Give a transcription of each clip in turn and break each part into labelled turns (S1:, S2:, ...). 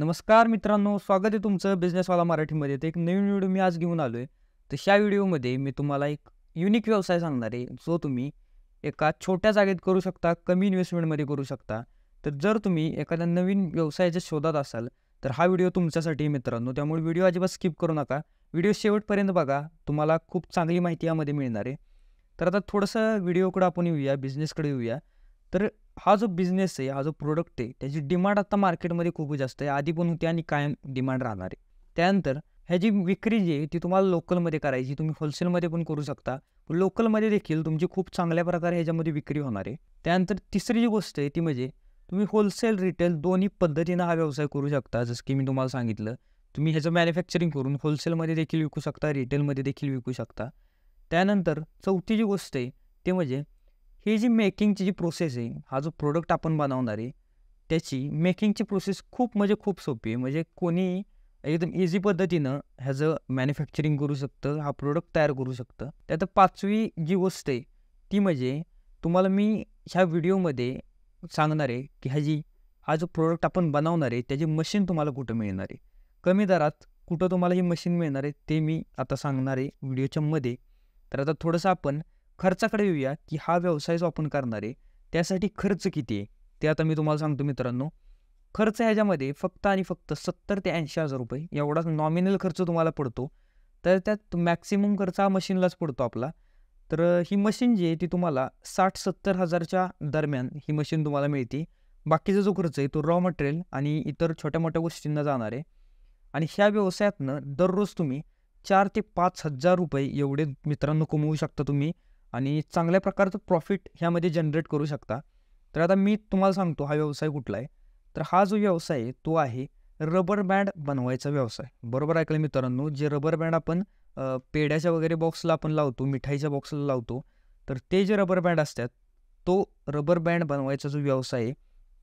S1: नमस्कार मित्रांनो स्वागत आहे तुमचं बिझनेसवाला मराठीमध्ये तर एक नवीन व्हिडिओ मी आज घेऊन आलो आहे तर ह्या व्हिडिओमध्ये मी तुम्हाला एक युनिक व्यवसाय सांगणार आहे जो तुम्ही एका छोट्या जागेत करू शकता कमी इन्व्हेस्टमेंटमध्ये करू शकता तर जर तुम्ही एखाद्या नवीन व्यवसायाच्या शोधात असाल तर हा व्हिडिओ तुमच्यासाठी मित्रांनो त्यामुळे व्हिडिओ अजिबात स्किप करू नका व्हिडिओ शेवटपर्यंत बघा तुम्हाला खूप चांगली माहिती यामध्ये मिळणार आहे तर आता थोडंसं व्हिडिओकडं आपण येऊया बिझनेसकडे येऊया तर हा जो बिझनेस आहे हा जो प्रोडक्ट आहे त्याची डिमांड आता मार्केटमध्ये खूप जास्त आहे आधी पण होती आणि कायम डिमांड राहणार आहे त्यानंतर ह्याची विक्री जी आहे ती तुम्हाला लोकलमध्ये करायची तुम्ही होलसेलमध्ये पण करू शकता लोकलमध्ये देखील तुमची खूप चांगल्या प्रकारे ह्याच्यामध्ये विक्री होणार आहे त्यानंतर तिसरी जी गोष्ट आहे ती म्हणजे तुम्ही होलसेल रिटेल दोन्ही पद्धतीनं हा व्यवसाय करू शकता जसं की मी तुम्हाला सांगितलं तुम्ही ह्याचं मॅन्युफॅक्चरिंग करून होलसेलमध्ये देखील विकू शकता रिटेलमध्ये देखील विकू शकता त्यानंतर चौथी जी गोष्ट आहे ते म्हणजे ही जी मेकिंगची जी प्रोसेस आहे हा जो प्रोडक्ट आपण बनवणार आहे त्याची मेकिंगची प्रोसेस खूप म्हणजे खूप सोपी आहे म्हणजे कोणी एकदम इझी पद्धतीनं ह्याचं मॅन्युफॅक्चरिंग करू शकतं हा प्रोडक्ट तयार करू शकतं त्यात पाचवी जी गोष्ट आहे ती म्हणजे तुम्हाला मी ह्या व्हिडिओमध्ये सांगणार आहे की ह्याची हा जो प्रोडक्ट आपण बनवणार आहे त्याची मशीन तुम्हाला कुठं मिळणार आहे कमी दरात कुठं तुम्हाला ही मशीन मिळणार आहे ते मी आता सांगणार आहे व्हिडिओच्या मध्ये तर आता थोडंसं आपण खर्चाकडे येऊया की हा व्यवसाय जो आपण करणार आहे त्यासाठी खर्च किती आहे ते आता मी तुम्हाला सांगतो मित्रांनो खर्च ह्याच्यामध्ये फक्त आणि फक्त सत्तर ते ऐंशी हजार रुपये एवढाच नॉमिनल खर्च तुम्हाला पडतो तर त्यात मॅक्सिमम खर्च हा मशीनलाच पडतो आपला तर ही मशीन जी आहे ती तुम्हाला साठ सत्तर हजारच्या दरम्यान ही मशीन तुम्हाला मिळते बाकीचा जो खर्च आहे तो रॉ मटेरियल आणि इतर छोट्या मोठ्या गोष्टींना जाणार आहे आणि ह्या व्यवसायातनं दररोज तुम्ही चार ते पाच हजार रुपये एवढे मित्रांनो कमवू शकता तुम्ही आणि चांगल्या प्रकारचं प्रॉफिट ह्यामध्ये जनरेट करू शकता तर आता मी तुम्हाला सांगतो हा व्यवसाय कुठला आहे तर हा जो व्यवसाय आहे तो आहे रबर बँड बनवायचा व्यवसाय बरोबर ऐकलं मित्रांनो जे रबर बँड आपण पेड्याच्या वगैरे बॉक्सला आपण लावतो मिठाईच्या बॉक्सला लावतो तर ते जे रबर बँड असतात तो रबर बँड बनवायचा जो व्यवसाय आहे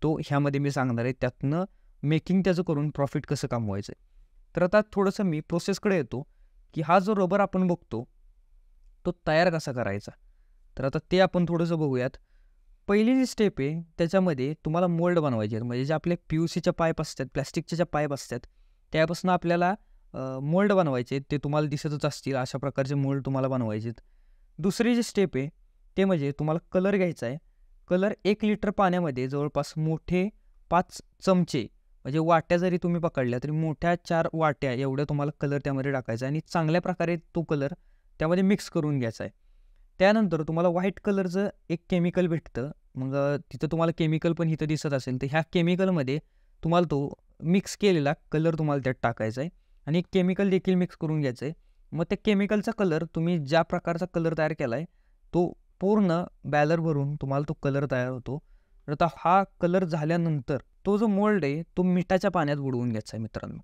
S1: तो ह्यामध्ये मी सांगणार आहे त्यातनं मेकिंग त्याचं करून प्रॉफिट कसं कमवायचं आहे तर आता थोडंसं मी प्रोसेसकडे येतो की हा जो रबर आपण बघतो तो तयार कसा करायचा तर आता ते आपण थोडंसं बघूयात पहिली जी स्टेप आहे त्याच्यामध्ये तुम्हाला मोल्ड बनवायचे आहेत म्हणजे जे आपले पी यू सीच्या पाईप असतात प्लॅस्टिकच्या ज्या पाईप असतात त्यापासून आपल्याला मोल्ड बनवायचे ते तुम्हाला दिसतच असतील अशा प्रकारचे मोल्ड तुम्हाला बनवायचे दुसरी जी स्टेप आहे ते म्हणजे तुम्हाला कलर घ्यायचा आहे कलर एक लिटर पाण्यामध्ये जवळपास मोठे पाच चमचे म्हणजे वाट्या जरी तुम्ही पकडल्या तरी मोठ्या चार वाट्या एवढ्या तुम्हाला कलर त्यामध्ये टाकायचा आणि चांगल्या प्रकारे तो कलर त्यामध्ये मिक्स करून घ्यायचा आहे त्यानंतर तुम्हाला व्हाईट कलरचं एक केमिकल भेटतं मग तिथं तुम्हाला केमिकल पण इथं दिसत असेल तर ह्या केमिकलमध्ये तुम्हाला तो मिक्स केलेला कलर तुम्हाला त्यात टाकायचा आहे आणि केमिकल देखील मिक्स करून घ्यायचं आहे मग त्या केमिकलचा कलर तुम्ही ज्या प्रकारचा कलर तयार केला आहे तो पूर्ण बॅलर भरून तुम्हाला तो कलर तयार होतो आता हा कलर झाल्यानंतर तो जो मोल्ड आहे तो मिठाच्या पाण्यात बुडवून घ्यायचा आहे मित्रांनो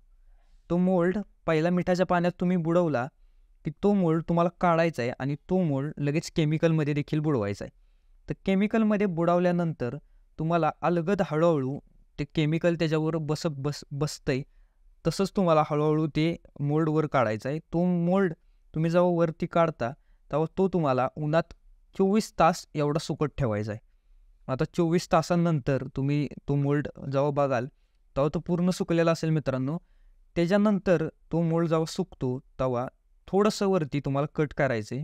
S1: तो मोल्ड पहिला मिठाच्या पाण्यात तुम्ही बुडवला की तो मोल्ड तुम्हाला काढायचा आहे आणि तो मोल्ड लगेच केमिकलमध्ये देखील बुडवायचा आहे तर केमिकलमध्ये बुडावल्यानंतर तुम्हाला अलगद हळूहळू ते केमिकल त्याच्यावर बस बस बसतंय तसंच तुम्हाला हळूहळू ते मोल्डवर काढायचं आहे तो मोल्ड तुम्ही जेव्हा वरती काढता तेव्हा तो तुम्हाला उन्हात चोवीस तास एवढा सुकट ठेवायचा आहे आता चोवीस तासांनंतर तुम्ही तो मोल्ड जेव्हा बघाल तेव्हा तो पूर्ण सुकलेला असेल मित्रांनो त्याच्यानंतर तो मोल्ड जेव्हा सुकतो तेव्हा थोडंसं वरती तुम्हाला कट करायचे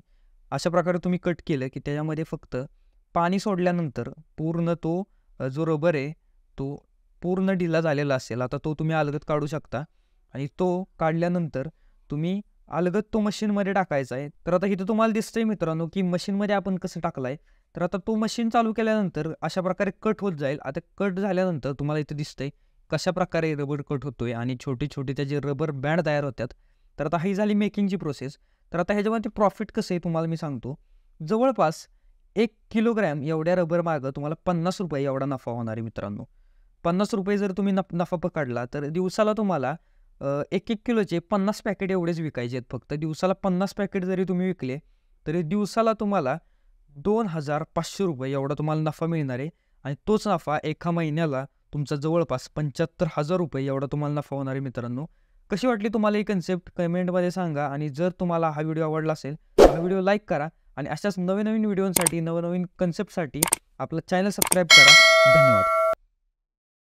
S1: अशा प्रकारे तुम्ही कट केलं की त्याच्यामध्ये फक्त पाणी सोडल्यानंतर पूर्ण तो जो रबर आहे तो पूर्ण ढिला झालेला असेल आता तो तुम्ही अलगत काढू शकता आणि तो काढल्यानंतर तुम्ही अलगत तो मशीनमध्ये टाकायचा आहे तर आता इथं तुम्हाला दिसतंय मित्रांनो की मशीनमध्ये आपण कसं टाकला आहे तर आता तो मशीन चालू केल्यानंतर अशा प्रकारे कट होत जाईल आता कट झाल्यानंतर तुम्हाला इथं दिसतंय कशा प्रकारे रबर कट होतोय आणि छोटे छोटे त्याचे रबर बँड तयार होतात तर आता ही झाली मेकिंगची प्रोसेस तर आता ह्याच्यामध्ये प्रॉफिट कसं आहे तुम्हाला मी सांगतो जवळपास एक किलोग्रॅम एवढ्या रबर तुम्हाला पन्नास रुपये एवढा नफा होणार आहे मित्रांनो पन्नास रुपये जर तुम्ही नफ नफा पकडला तर दिवसाला तुम्हाला एक एक किलोचे पन्नास पॅकेट एवढेच विकायचे आहेत फक्त दिवसाला पन्नास पॅकेट जरी तुम्ही विकले तरी दिवसाला तुम्हाला दोन हजार पाचशे रुपये एवढा तुम्हाला नफा मिळणार आहे आणि तोच नफा एका महिन्याला तुमचा जवळपास पंच्याहत्तर हजार रुपये एवढा तुम्हाला नफा होणार आहे मित्रांनो कशी वाटली तुम्हाला ही कन्सेप्ट कमेंटमध्ये सांगा आणि जर तुम्हाला हा व्हिडिओ आवडला असेल तर हा व्हिडिओ लाईक करा आणि अशाच नवीन नवीन व्हिडिओंसाठी नवनवीन कन्सेप्टसाठी आपलं चॅनल सबस्क्राईब करा धन्यवाद